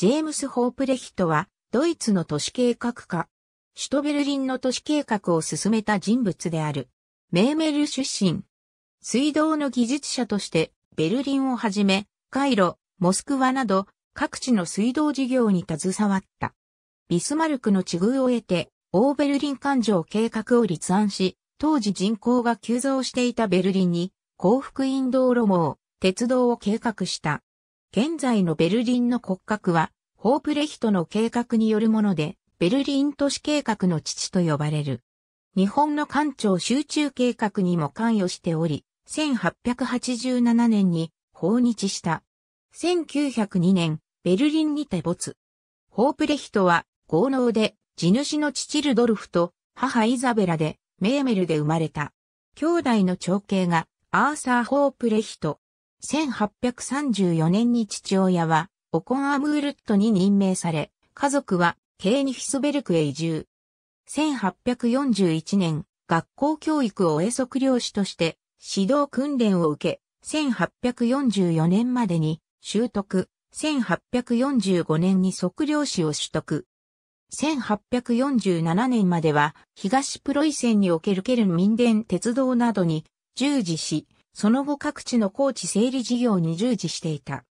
ジェームス・ホープレヒトは、ドイツの都市計画家、首都ベルリンの都市計画を進めた人物である。メーメル出身。水道の技術者として、ベルリンをはじめ、カイロ、モスクワなど、各地の水道事業に携わった。ビスマルクの地遇を得て、オーベルリン環状計画を立案し、当時人口が急増していたベルリンに、幸福院道路網、鉄道を計画した。現在のベルリンの骨格は、ホープレヒトの計画によるもので、ベルリン都市計画の父と呼ばれる。日本の官庁集中計画にも関与しており、1887年に訪日した。1902年、ベルリンにて没。ホープレヒトは、豪農で、地主の父ルドルフと母イザベラで、メーメルで生まれた。兄弟の長兄が、アーサー・ホープレヒト、1834年に父親は、オコンアムールットに任命され、家族は、ケーニヒスベルクへ移住。1841年、学校教育を英測量士として、指導訓練を受け、1844年までに、習得、1845年に測量士を取得。1847年までは、東プロイセンにおけるケルン民伝鉄道などに従事し、その後各地の高地整理事業に従事していた。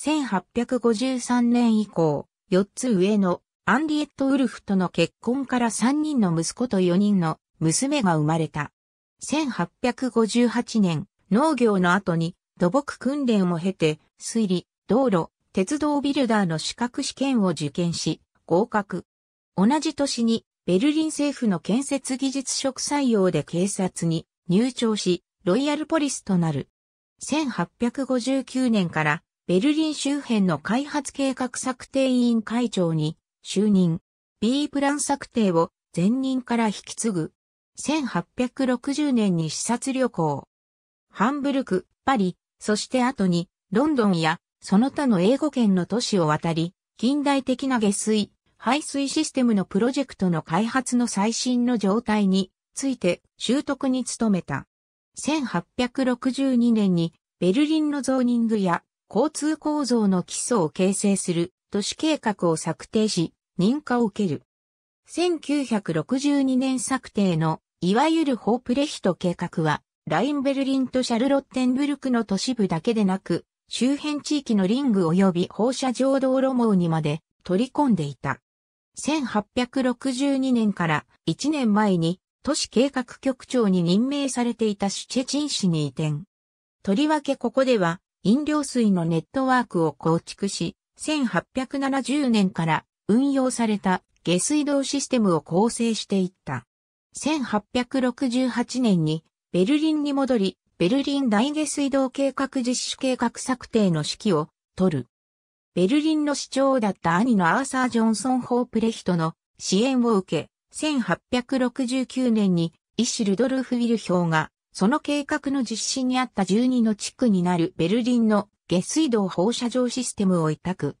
1853年以降、4つ上のアンリエット・ウルフとの結婚から3人の息子と4人の娘が生まれた。1858年、農業の後に土木訓練を経て、水利、道路、鉄道ビルダーの資格試験を受験し、合格。同じ年に、ベルリン政府の建設技術職採用で警察に入庁し、ロイヤルポリスとなる。1859年からベルリン周辺の開発計画策定委員会長に就任。B プラン策定を前任から引き継ぐ。1860年に視察旅行。ハンブルク、パリ、そして後にロンドンやその他の英語圏の都市を渡り、近代的な下水、排水システムのプロジェクトの開発の最新の状態について習得に努めた。1862年にベルリンのゾーニングや交通構造の基礎を形成する都市計画を策定し、認可を受ける。1962年策定のいわゆるホープレヒト計画は、ラインベルリンとシャルロッテンブルクの都市部だけでなく、周辺地域のリング及び放射状道路網にまで取り込んでいた。1862年から1年前に都市計画局長に任命されていたシュチェチン市に移転。とりわけここでは、飲料水のネットワークを構築し、1870年から運用された下水道システムを構成していった。1868年にベルリンに戻り、ベルリン大下水道計画実施計画策定の指揮を取る。ベルリンの市長だった兄のアーサー・ジョンソン・ホープレヒトの支援を受け、1869年に医師ルドルフ・ウィルヒョーが、その計画の実施にあった12の地区になるベルリンの下水道放射状システムを委託。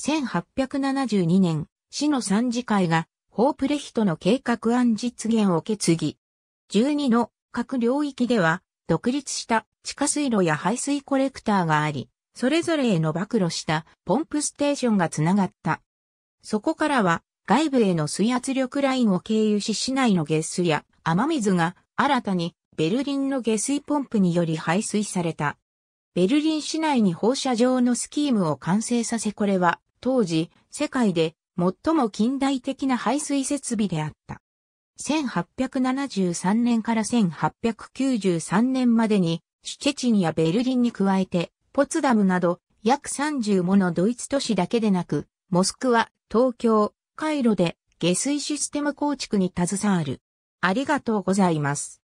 1872年、市の参事会が、ホープレヒトの計画案実現を決議。12の各領域では、独立した地下水路や排水コレクターがあり、それぞれへの暴露したポンプステーションがつながった。そこからは外部への水圧力ラインを経由し市内の下水や雨水が新たにベルリンの下水ポンプにより排水された。ベルリン市内に放射状のスキームを完成させこれは当時世界で最も近代的な排水設備であった。1873年から1893年までにシュチェチンやベルリンに加えてポツダムなど約30ものドイツ都市だけでなくモスクワ、東京、回路で下水システム構築に携わる。ありがとうございます。